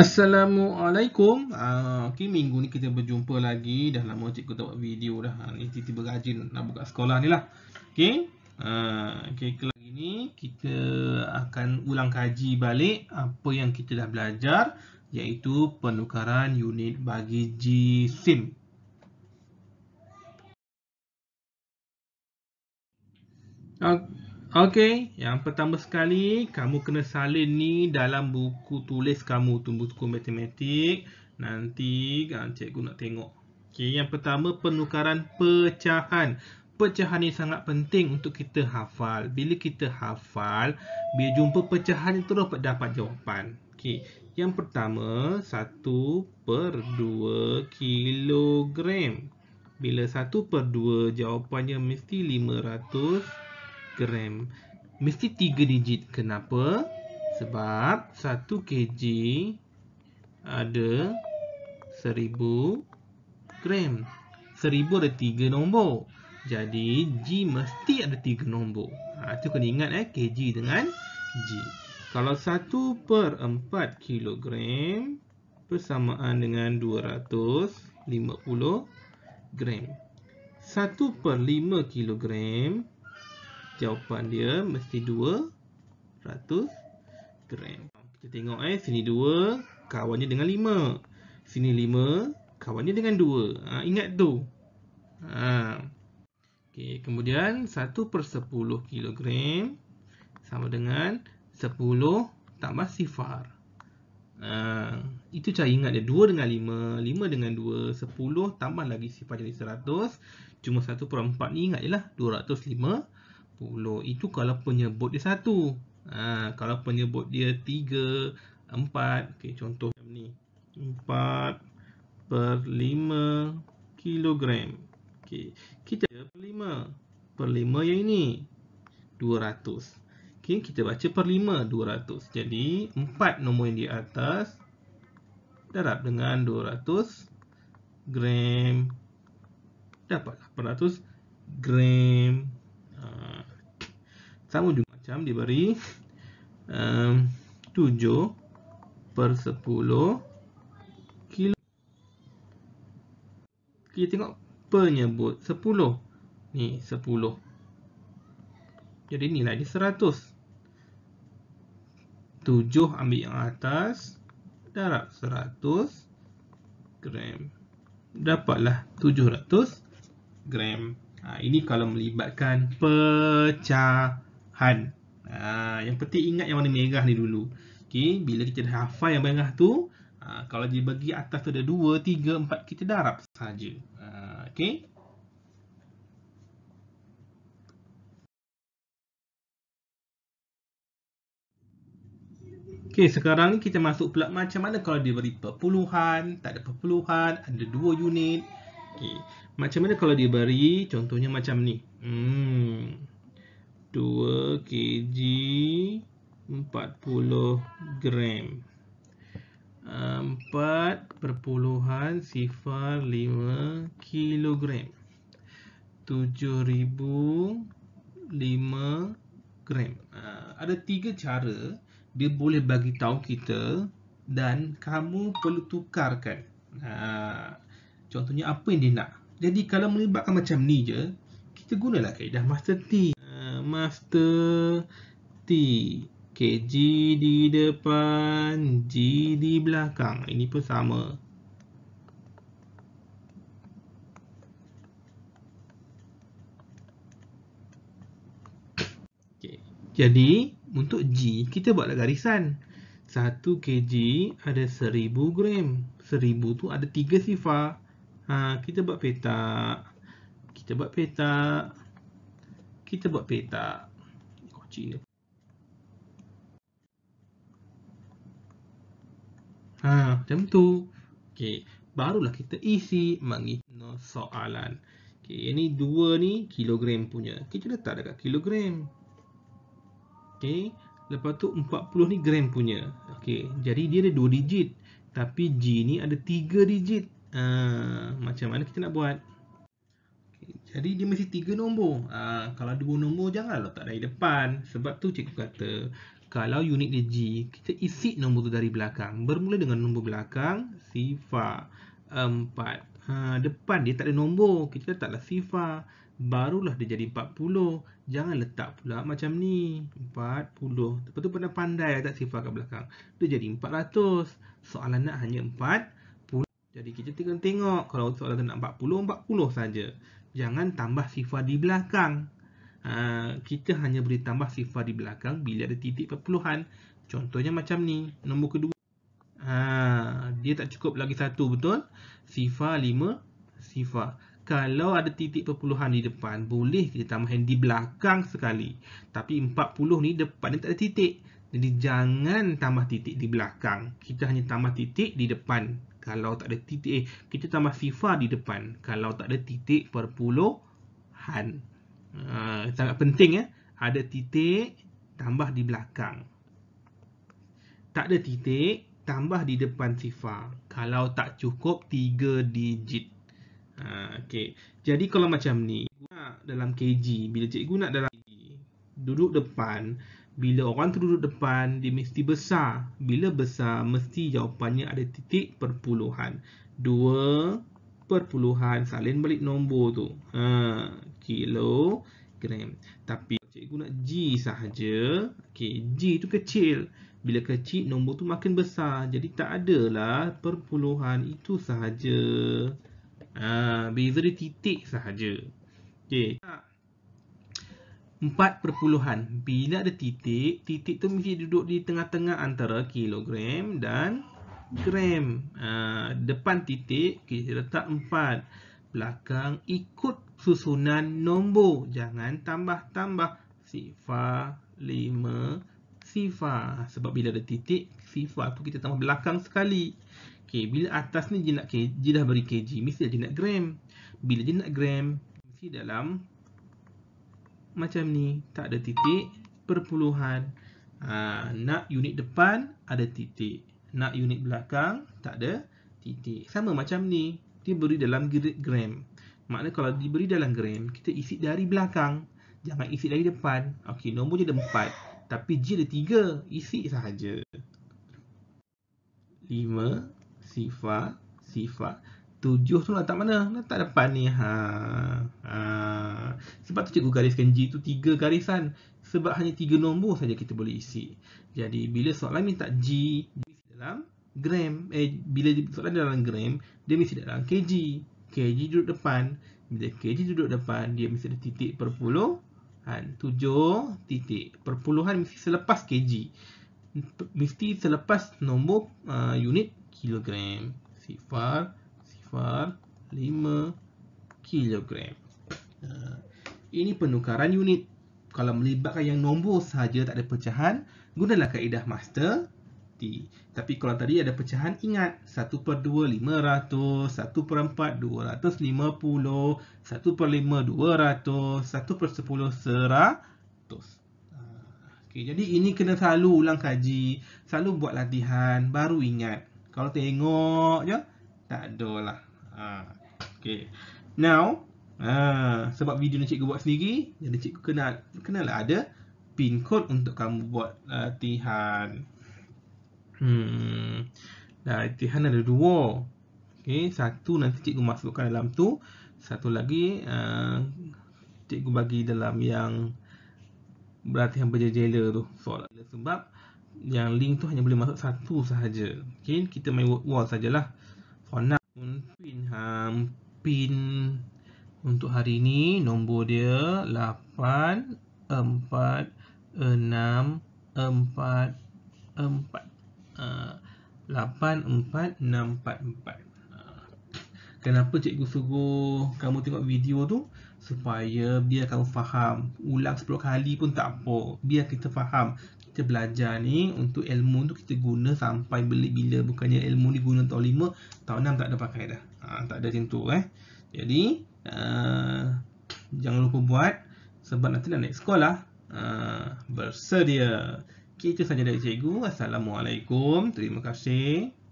Assalamualaikum. Ah uh, okay, minggu ni kita berjumpa lagi. Dah lama cikgu tak buat video dah. Ha ni tiba-tiba rajin nak buka sekolah ni lah. Okey. Ah uh, okey kali ni kita akan ulang kaji balik apa yang kita dah belajar iaitu penukaran unit bagi G-SIM. Okay. Okey, yang pertama sekali kamu kena salin ni dalam buku tulis kamu tu buku matematik. Nanti kan cikgu nak tengok. Okey, yang pertama penukaran pecahan. Pecahan ni sangat penting untuk kita hafal. Bila kita hafal, bila jumpa pecahan itu dapat dapat jawapan. Okey, yang pertama 1 per 2 kilogram. Bila 1 per 2 jawapannya mesti 500 kilogram gram mesti tiga digit kenapa sebab satu kg ada seribu gram seribu ada tiga nombor jadi g mesti ada tiga nombor ha tu kena ingat eh kg dengan g kalau satu per empat kilogram persamaan dengan dua ratus lima puluh gram satu per lima kilogram jawapan dia mesti 200 gram. Kita tengok eh sini 2 kawannya dengan 5. Sini 5 kawannya dengan 2. Ha, ingat tu. Ha. Okey, kemudian 1 per 10 kg sama dengan 10 tambah sifar. Ha, itu cara ingat dia 2 dengan 5, 5 dengan 2, 10 tambah lagi sifar jadi 100. Cuma 1 per 4 ni ingat je lah 205 puluh itu kalau penyebut dia satu ha, kalau penyebut dia tiga empat okay, contoh ni empat per lima kilogram okay. kita per lima per lima yang ini dua ratus okay, kita baca per lima dua ratus jadi empat nombor yang di atas darab dengan dua ratus gram dapatlah peratus gram pertama jumlah macam diberi um, 7 per 10 kilo. Kita tengok penyebut 10. Ni 10. Jadi nilai dia 100. 7 ambil yang atas. Darab 100 gram. Dapatlah 700 gram. Ha, ini kalau melibatkan pecah. Han. Ha, yang penting ingat yang warna merah ni dulu. Okey, bila kita dah hafal yang merah tu, ha, kalau dia bagi atas tu ada 2, 3, 4, kita darab saja. Ha, ah, Okey. Okey, sekarang ni kita masuk pula macam mana kalau dia beri perpuluhan, tak ada perpuluhan, ada dua unit. Okay. Macam mana kalau dia beri contohnya macam ni. Hmm. 2 kg 40 gram 4 ah, perpuluhan sifar 5 kilogram 7005 gram ah, ada tiga cara dia boleh bagi tahu kita dan kamu perlu tukarkan uh, contohnya apa yang dia nak jadi kalau melibatkan macam ni je kita gunalah kaedah master T after T. Okay, G di depan, G di belakang. Ini pun sama. Okay. Jadi, untuk G, kita buatlah garisan. 1 kg ada 1000 gram. 1000 tu ada 3 sifar. Ha, kita buat petak. Kita buat petak kita buat petak kunci ni ha macam tu okey barulah kita isi mengikut soalan okey ini dua ni kilogram punya kita letak dekat kilogram okey lepas tu 40 ni gram punya okey jadi dia ada dua digit tapi G ni ada tiga digit ha, macam mana kita nak buat jadi dia mesti tiga nombor. Ha, kalau dua nombor jangan letak dari depan. Sebab tu cikgu kata kalau unit dia G, kita isi nombor tu dari belakang. Bermula dengan nombor belakang, sifar empat. Ha, depan dia tak ada nombor, kita letaklah sifar. Barulah dia jadi empat puluh. Jangan letak pula macam ni. Empat puluh. Lepas tu pernah pandai letak sifar kat belakang. Dia jadi empat ratus. Soalan nak hanya empat puluh. Jadi kita tengok, tengok kalau soalan tu nak empat puluh, empat puluh saja jangan tambah sifar di belakang. Ha, kita hanya boleh tambah sifar di belakang bila ada titik perpuluhan. Contohnya macam ni. Nombor kedua. Ha, dia tak cukup lagi satu, betul? Sifar lima sifar. Kalau ada titik perpuluhan di depan, boleh kita tambah di belakang sekali. Tapi empat puluh ni depan ni tak ada titik. Jadi jangan tambah titik di belakang. Kita hanya tambah titik di depan kalau tak ada titik eh, kita tambah FIFA di depan kalau tak ada titik perpuluhan uh, sangat penting ya eh? ada titik tambah di belakang tak ada titik tambah di depan FIFA kalau tak cukup 3 digit uh, ah, okay. jadi kalau macam ni nak dalam KG bila cikgu nak dalam KG, duduk depan bila orang tu duduk depan, dia mesti besar. Bila besar, mesti jawapannya ada titik perpuluhan. Dua perpuluhan salin balik nombor tu. Ha, kilogram. Tapi cikgu nak G sahaja. Okay, G tu kecil. Bila kecil, nombor tu makin besar. Jadi tak adalah perpuluhan itu sahaja. Ha, beza dia titik sahaja. Okay. Empat perpuluhan. Bila ada titik, titik tu mesti duduk di tengah-tengah antara kilogram dan gram. Uh, depan titik, kita letak empat. Belakang, ikut susunan nombor. Jangan tambah-tambah. Sifar lima sifar. Sebab bila ada titik, sifar tu kita tambah belakang sekali. Okay, bila atas ni jenak KG, dia dah beri KG, mesti dia jenak gram. Bila jenak gram, mesti dalam macam ni tak ada titik perpuluhan ha, nak unit depan ada titik nak unit belakang tak ada titik sama macam ni dia beri dalam gram Maknanya kalau diberi dalam gram kita isi dari belakang jangan isi dari depan okey nombor dia ada 4 tapi G ada tiga isi sahaja Lima, sifar sifar tujuh tu letak lah, mana? Letak depan ni. Ha. Ha. Sebab tu cikgu gariskan G tu tiga garisan. Sebab hanya tiga nombor saja kita boleh isi. Jadi bila soalan minta G, G dalam gram. Eh, bila soalan dalam gram, dia mesti dalam KG. KG duduk depan. Bila KG duduk depan, dia mesti ada titik perpuluhan. Tujuh titik perpuluhan mesti selepas KG. Mesti selepas nombor uh, unit kilogram. Sifar far 5 kilogram. Ah, ini penukaran unit. Kalau melibatkan yang nombor sahaja tak ada pecahan, gunalah kaedah master T. Tapi kalau tadi ada pecahan, ingat 1 per 2, 500, 1 4, 250, 1 5, 200, 1 10, 100. Uh, okay, jadi ini kena selalu ulang kaji, selalu buat latihan, baru ingat. Kalau tengok je, ya? Tak ada lah. Ha. Okay. Now, ha, sebab video ni cikgu buat sendiri, jadi cikgu kenal, kenal lah ada pin code untuk kamu buat latihan. Ha, hmm. Latihan ada dua. Okay. Satu nanti cikgu masukkan dalam tu. Satu lagi, uh, cikgu bagi dalam yang berarti yang berjela tu soalan sebab yang link tu hanya boleh masuk satu sahaja. Okay, kita main wall sajalah. Konak pin ha, pin untuk hari ini nombor dia 84644 ha, ha. Kenapa cikgu suruh kamu tengok video tu? Supaya biar kamu faham Ulang sepuluh kali pun tak apa Biar kita faham kita belajar ni untuk ilmu tu kita guna sampai beli bila bukannya ilmu ni guna tahun 5 tahun 6 tak ada pakai dah ha, tak ada tentu eh jadi uh, jangan lupa buat sebab nanti nak naik sekolah uh, bersedia kita saja dari cikgu assalamualaikum terima kasih